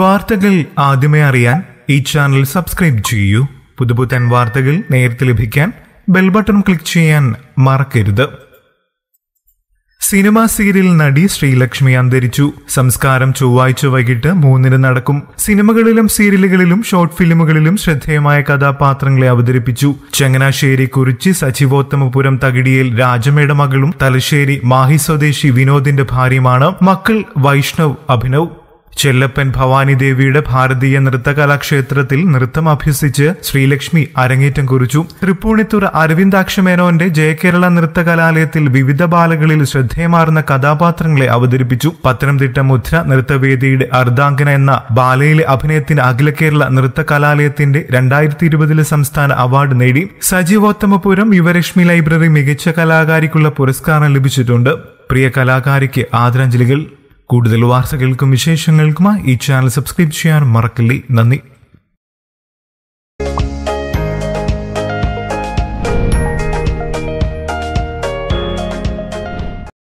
വാർത്തകൾ ആദ്യമേ അറിയാൻ ഈ ചാനൽ സബ്സ്ക്രൈബ് ചെയ്യൂ പുതുപുത്തൻ വാർത്തകൾ നേരത്തെ ലഭിക്കാൻ ബെൽ ബട്ടൺ ക്ലിക്ക് ചെയ്യാൻ മറക്കരുത് സിനിമാ സീരിയൽ നടി ശ്രീലക്ഷ്മി അന്തരിച്ചു സംസ്കാരം ചൊവ്വാഴ്ച വൈകിട്ട് മൂന്നിന് നടക്കും സിനിമകളിലും സീരിയലുകളിലും ഷോർട്ട് ഫിലിമുകളിലും ശ്രദ്ധേയമായ കഥാപാത്രങ്ങളെ അവതരിപ്പിച്ചു ചങ്ങനാശ്ശേരി കുറിച്ചി സജീവോത്തമപുരം തകിടിയിൽ രാജമേടമകളും മകളും തലശ്ശേരി മാഹി സ്വദേശി വിനോദിന്റെ ഭാര്യയുമാണ് മക്കൾ വൈഷ്ണവ് അഭിനവ് ചെല്ലപ്പൻ ഭവാനി ദേവിയുടെ ഭാരതീയ നൃത്തകലാക്ഷേത്രത്തിൽ നൃത്തം അഭ്യസിച്ച് ശ്രീലക്ഷ്മി അരങ്ങേറ്റം കുറിച്ചു തൃപ്പൂണിത്തുറ അരവിന്ദാക്ഷമേനോന്റെ ജയകേരള നൃത്തകലാലയത്തിൽ വിവിധ ബാലകളിൽ ശ്രദ്ധേയമാർന്ന കഥാപാത്രങ്ങളെ അവതരിപ്പിച്ചു പത്തനംതിട്ട മുദ്ര നൃത്തവേദിയുടെ അർദ്ധാംഗന എന്ന ബാലയിലെ അഭിനയത്തിന് അഖില കേരള നൃത്ത കലാലയത്തിന്റെ രണ്ടായിരത്തി ഇരുപതിലെ സംസ്ഥാന അവാർഡ് നേടി സജീവോത്തമപുരം യുവരശ്മി ലൈബ്രറി മികച്ച കലാകാരിക്കുള്ള പുരസ്കാരം ലഭിച്ചിട്ടുണ്ട് പ്രിയ കലാകാരിക്ക് ആദരാഞ്ജലികൾ കൂടുതൽ വാർത്തകൾക്കും വിശേഷങ്ങൾക്കുമായി ഈ ചാനൽ സബ്സ്ക്രൈബ് ചെയ്യാൻ മറക്കല്ലേ നന്ദി